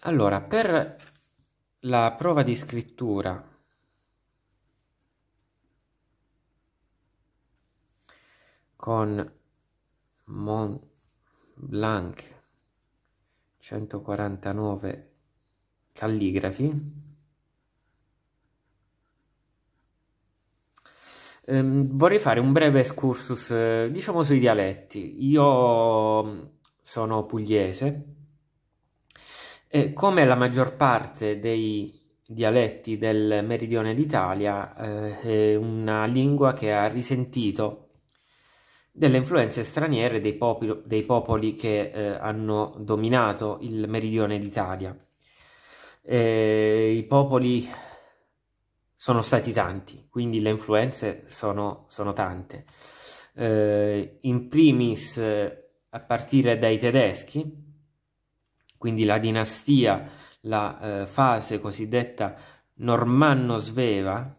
Allora, per la prova di scrittura con Mont Blanc 149 calligrafi Um, vorrei fare un breve excursus, eh, diciamo, sui dialetti. Io sono pugliese, eh, come la maggior parte dei dialetti del meridione d'Italia, eh, è una lingua che ha risentito delle influenze straniere dei, popolo, dei popoli che eh, hanno dominato il meridione d'Italia. E eh, I popoli sono stati tanti, quindi le influenze sono, sono tante. Eh, in primis eh, a partire dai tedeschi, quindi la dinastia, la eh, fase cosiddetta normanno-sveva,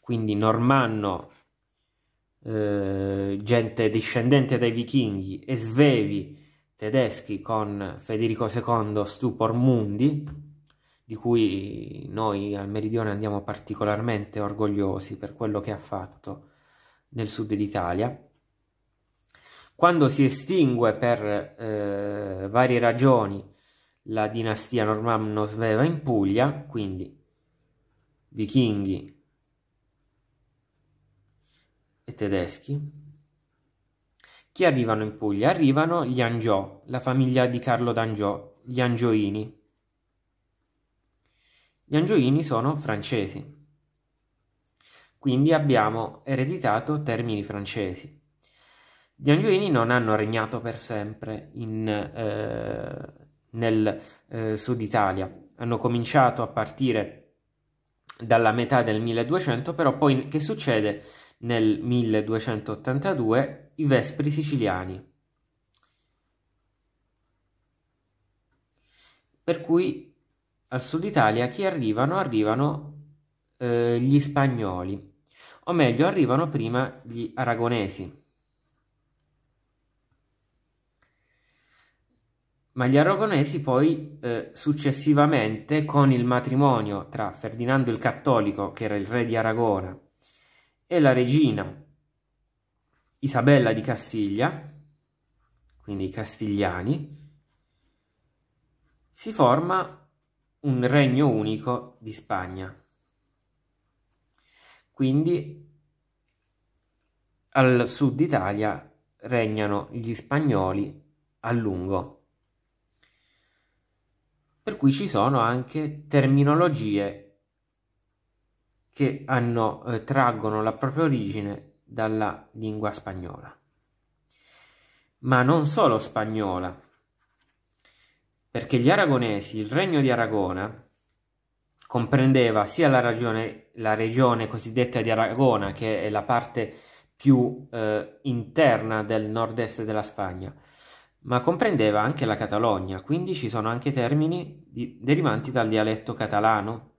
quindi normanno, eh, gente discendente dai vichinghi, e svevi, tedeschi con Federico II Stupor Mundi, di cui noi al meridione andiamo particolarmente orgogliosi per quello che ha fatto nel sud d'Italia. Quando si estingue per eh, varie ragioni la dinastia normanno-sveva in Puglia, quindi vichinghi e tedeschi, chi arrivano in Puglia? Arrivano gli Angiò, la famiglia di Carlo d'Angiò, gli Angioini. Gli Angioini sono francesi, quindi abbiamo ereditato termini francesi. Gli Angioini non hanno regnato per sempre in, eh, nel eh, sud Italia, hanno cominciato a partire dalla metà del 1200, però poi che succede? Nel 1282 i Vespri siciliani. Per cui al sud Italia chi arrivano? Arrivano eh, gli spagnoli, o meglio arrivano prima gli aragonesi Ma gli aragonesi poi eh, successivamente con il matrimonio tra Ferdinando il Cattolico, che era il re di Aragona, e la regina Isabella di Castiglia, quindi i castigliani, si forma un regno unico di Spagna. Quindi al sud Italia regnano gli spagnoli a lungo. Per cui ci sono anche terminologie che hanno, eh, traggono la propria origine dalla lingua spagnola. Ma non solo spagnola, perché gli aragonesi, il regno di Aragona, comprendeva sia la, ragione, la regione cosiddetta di Aragona, che è la parte più eh, interna del nord-est della Spagna, ma comprendeva anche la Catalogna, quindi ci sono anche termini di, derivanti dal dialetto catalano.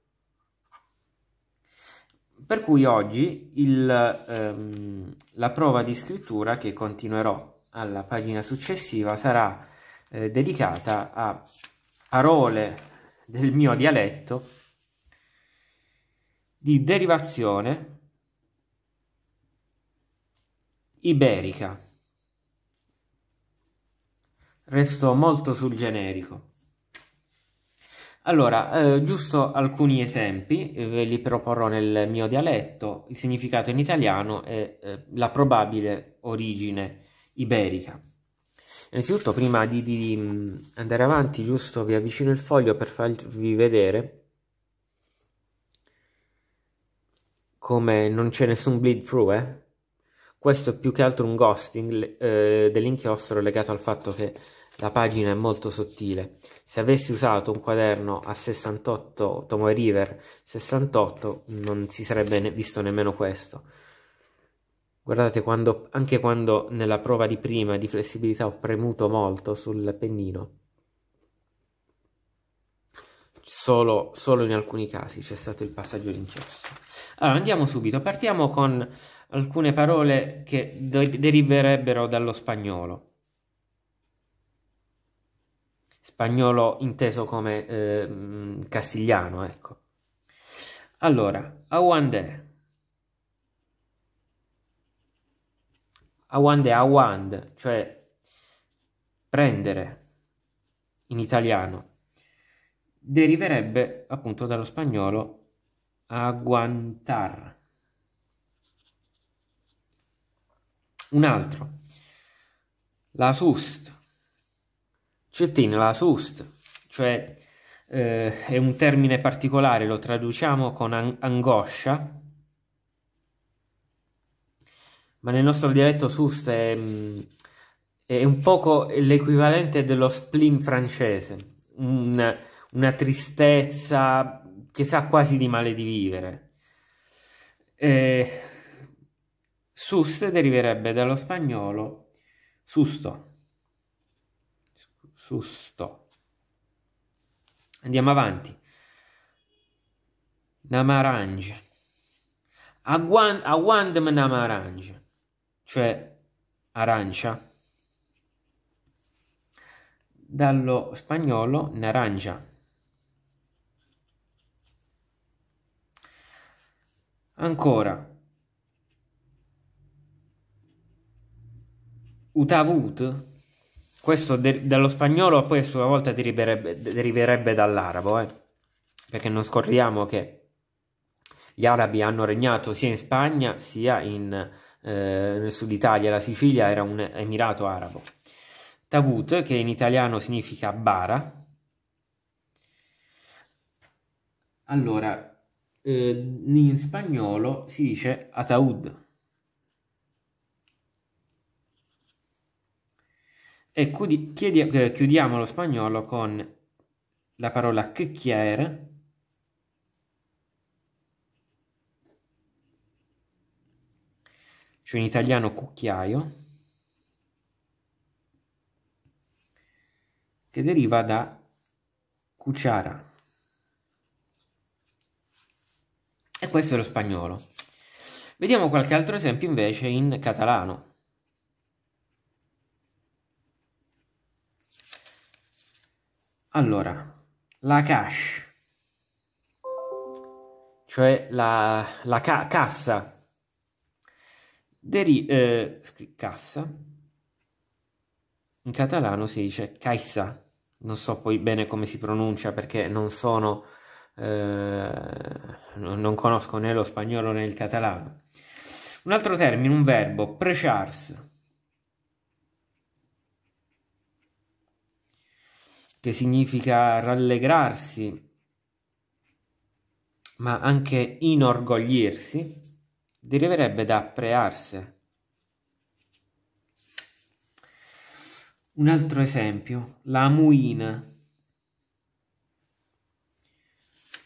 Per cui oggi il, ehm, la prova di scrittura che continuerò alla pagina successiva sarà eh, dedicata a parole del mio dialetto di derivazione iberica resto molto sul generico. Allora, eh, giusto alcuni esempi, eh, ve li proporrò nel mio dialetto, il significato in italiano e eh, la probabile origine iberica. Innanzitutto, prima di, di, mm, andare avanti, giusto vi avvicino il foglio per farvi vedere come non c'è nessun bleed through, eh? Questo è più che altro un ghosting eh, dell'inchiostro legato al fatto che la pagina è molto sottile. Se avessi usato un quaderno a 68 Tomoe River 68 non si sarebbe ne visto nemmeno questo. Guardate, quando, anche quando nella prova di prima di flessibilità ho premuto molto sul pennino, solo, solo in alcuni casi c'è stato il passaggio d'inchiostro. Allora, andiamo subito. Partiamo con alcune parole che deriverebbero dallo spagnolo spagnolo inteso come eh, castigliano, ecco. Allora, Awande. Awande, awand, cioè prendere in italiano, deriverebbe appunto dallo spagnolo aguantar. Un altro, la sust, Cetin la sust, cioè eh, è un termine particolare, lo traduciamo con an angoscia, ma nel nostro dialetto sust è, mm, è un poco l'equivalente dello spleen francese, un, una tristezza che sa quasi di male di vivere. Eh, sust deriverebbe dallo spagnolo susto susto. Andiamo avanti. Namarange. Aguan, aguandam namarange, cioè arancia. Dallo spagnolo naranja. Ancora. Utavut questo de- dallo spagnolo poi a sua volta deriverebbe, deriverebbe dall'arabo, eh? perché non scordiamo che gli arabi hanno regnato sia in Spagna sia in, eh, nel sud Italia, la Sicilia era un emirato arabo. Tavut, che in italiano significa bara. Allora, eh, in spagnolo si dice ataud. E eh, chiudiamo lo spagnolo con la parola cicchiere cioè in italiano cucchiaio, che deriva da cuciara. E questo è lo spagnolo. Vediamo qualche altro esempio invece in catalano. Allora, la cash, cioè la, la ca- cassa, Deri- eh, cassa, in catalano si dice caissa, non so poi bene come si pronuncia perché non sono, eh, non conosco né lo spagnolo né il catalano. Un altro termine, un verbo, preciarsi che significa rallegrarsi, ma anche inorgoglirsi, deriverebbe da prearse. Un altro esempio, la muina,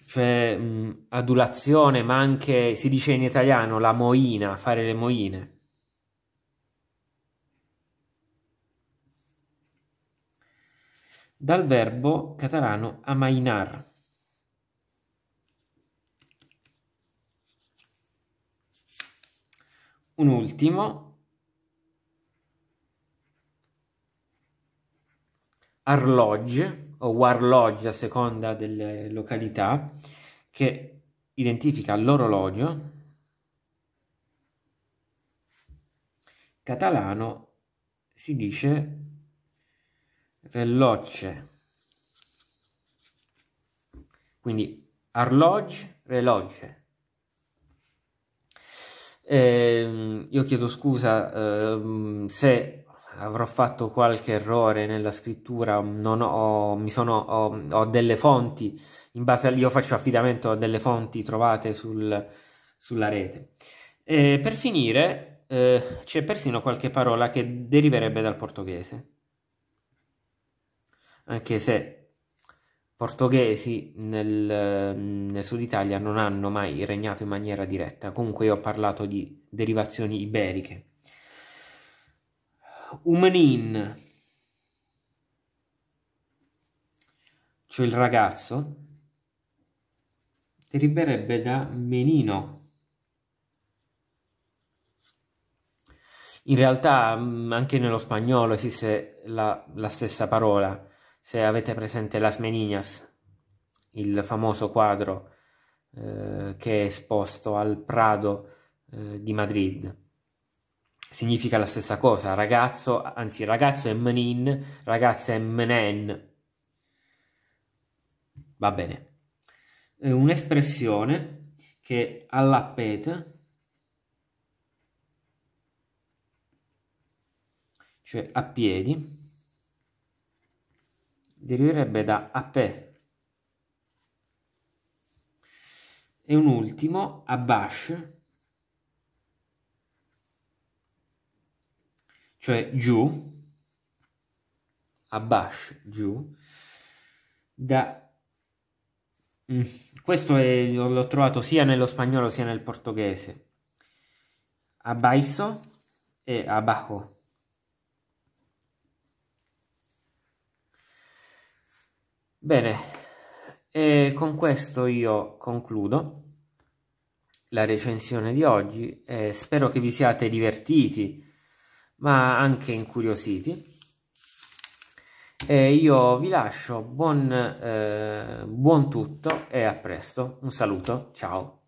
cioè mh, adulazione, ma anche si dice in italiano la moina, fare le moine. dal verbo catalano amainar. Un ultimo, Arloge o warlogge a seconda delle località, che identifica l'orologio catalano si dice relocce. Quindi arloge, relogge. Eh, io chiedo scusa eh, se avrò fatto qualche errore nella scrittura, ho, sono, ho, ho, delle fonti, in base a, io faccio affidamento a delle fonti trovate sul, sulla rete. e eh, per finire, eh, c'è persino qualche parola che deriverebbe dal portoghese anche se portoghesi nel, nel sud Italia non hanno mai regnato in maniera diretta. Comunque io ho parlato di derivazioni iberiche. Umanin, cioè il ragazzo, deriverebbe da menino. In realtà mm, anche nello spagnolo esiste la, la stessa parola se avete presente Las Meninas, il famoso quadro eh, che è esposto al Prado eh, di Madrid. Significa la stessa cosa, ragazzo, anzi ragazzo è menin, ragazza è menen. Va bene. È un'espressione che all'appete cioè a piedi, deriverebbe da Apè. E un ultimo, Abash, cioè giù, Abash, giù, da... Mm, questo è, l'ho trovato sia nello spagnolo sia nel portoghese. Abaiso e abajo. Bene, e con questo io concludo la recensione di oggi eh, spero che vi siate divertiti ma anche incuriositi e io vi lascio buon, eh, buon tutto e a presto un saluto ciao